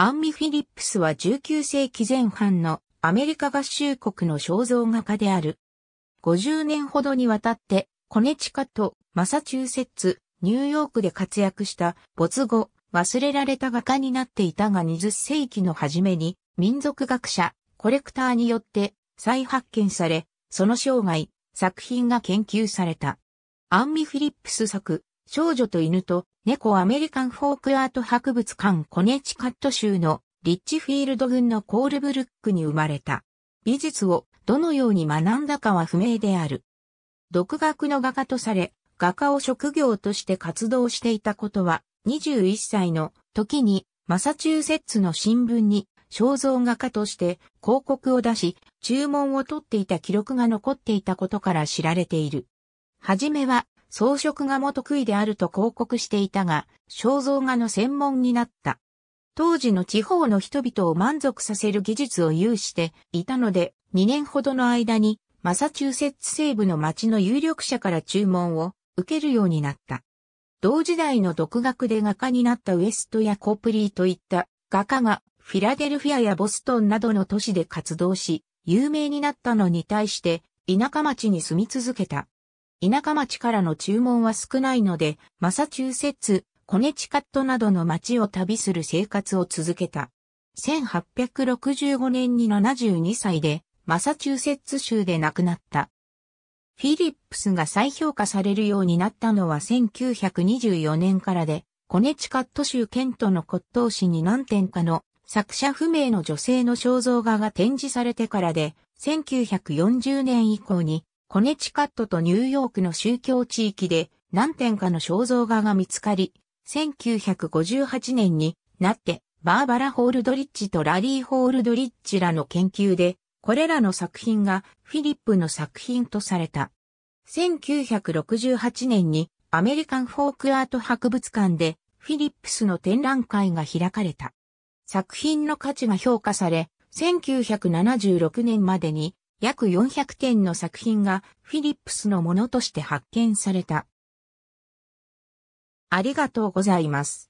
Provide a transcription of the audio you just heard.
アンミ・フィリップスは19世紀前半のアメリカ合衆国の肖像画家である。50年ほどにわたって、コネチカとマサチューセッツ、ニューヨークで活躍した没後、忘れられた画家になっていたが20世紀の初めに民族学者、コレクターによって再発見され、その生涯、作品が研究された。アンミ・フィリップス作、少女と犬と猫アメリカンフォークアート博物館コネチカット州のリッチフィールド群のコールブルックに生まれた。美術をどのように学んだかは不明である。独学の画家とされ、画家を職業として活動していたことは、21歳の時にマサチューセッツの新聞に肖像画家として広告を出し、注文を取っていた記録が残っていたことから知られている。はじめは装飾画も得意であると広告していたが、肖像画の専門になった。当時の地方の人々を満足させる技術を有していたので、2年ほどの間にマサチューセッツ西部の町の有力者から注文を受けるようになった。同時代の独学で画家になったウエストやコープリーといった画家がフィラデルフィアやボストンなどの都市で活動し、有名になったのに対して田舎町に住み続けた。田舎町からの注文は少ないので、マサチューセッツ、コネチカットなどの町を旅する生活を続けた。1865年に72歳で、マサチューセッツ州で亡くなった。フィリップスが再評価されるようになったのは1924年からで、コネチカット州ケントの骨董市に何点かの作者不明の女性の肖像画が展示されてからで、1940年以降にコネチカットとニューヨークの宗教地域で何点かの肖像画が見つかり、1958年になってバーバラ・ホールドリッジとラリー・ホールドリッジらの研究で、これらの作品がフィリップの作品とされた。1968年にアメリカンフォークアート博物館でフィリップスの展覧会が開かれた。作品の価値が評価され、1976年までに約400点の作品がフィリップスのものとして発見された。ありがとうございます。